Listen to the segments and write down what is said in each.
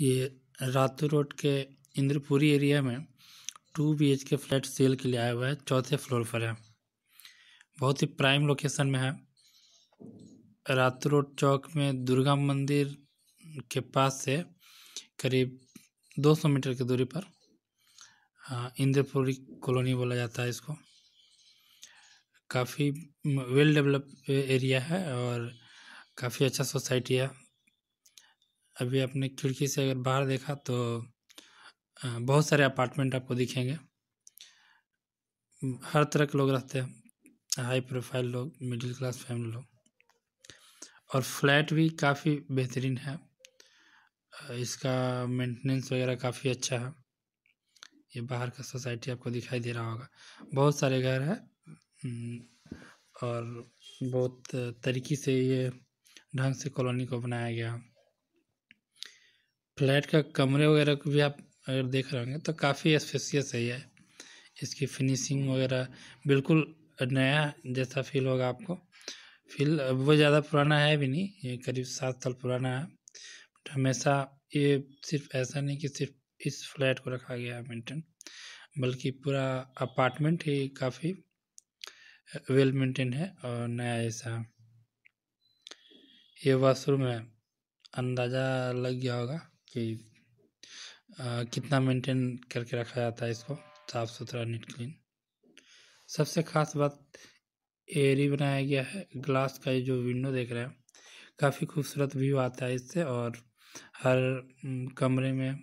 ये रातू रोड के इंद्रपुरी एरिया में two B H K flat sale के लिए आया हुआ है चौथे फ्लोर पर है बहुत ही प्राइम लोकेशन में है रातू रोड चौक में दुर्गा मंदिर के पास से करीब 200 मीटर की दूरी पर हाँ, इंद्रपुरी कॉलोनी बोला जाता है इसको काफ़ी वेल डेवलप एरिया है और काफ़ी अच्छा सोसाइटी है अभी अपने खिड़की से अगर बाहर देखा तो बहुत सारे अपार्टमेंट आपको दिखेंगे हर तरह के लोग रहते हैं हाई प्रोफाइल लोग मिडिल क्लास फैमिली लोग और फ्लैट भी काफ़ी बेहतरीन है इसका मेंटेनेंस वगैरह काफ़ी अच्छा है ये बाहर का सोसाइटी आपको दिखाई दे रहा होगा बहुत सारे घर है हम्म, और बहुत तरीके से ये ढंग से कॉलोनी को बनाया गया फ्लैट का कमरे वगैरह को भी आप अगर देख रहे होंगे तो काफ़ी स्पेसियस है यह इसकी फिनिशिंग वगैरह बिल्कुल नया जैसा फील होगा आपको फील वो ज़्यादा पुराना है भी नहीं ये करीब सात साल पुराना है बट हमेशा ये सिर्फ ऐसा नहीं कि सिर्फ इस फ्लैट को रखा गया है मेंटेन बल्कि पूरा अपार्टमेंट ही काफ़ी वेल मेंटेन है और नया ऐसा ये वाशरूम है अंदाज़ा लग गया होगा कि आ, कितना मेंटेन करके रखा जाता है इसको साफ़ सुथरा नीट क्लीन सबसे ख़ास बात एरी बनाया गया है ग्लास का ये जो विंडो देख रहे हैं काफ़ी खूबसूरत व्यू आता है इससे और हर कमरे में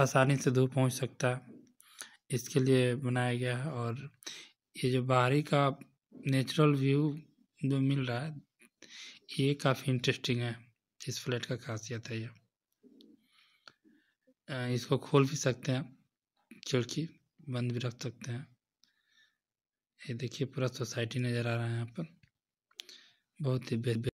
आसानी से धूप पहुंच सकता है इसके लिए बनाया गया है और ये जो बाहरी का नेचुरल व्यू जो मिल रहा है ये काफ़ी इंटरेस्टिंग है इस फ्लैट का खासियत है यह इसको खोल भी सकते हैं खिड़की बंद भी रख सकते हैं ये देखिए पूरा सोसाइटी नज़र आ रहा है यहाँ पर बहुत ही बेहतर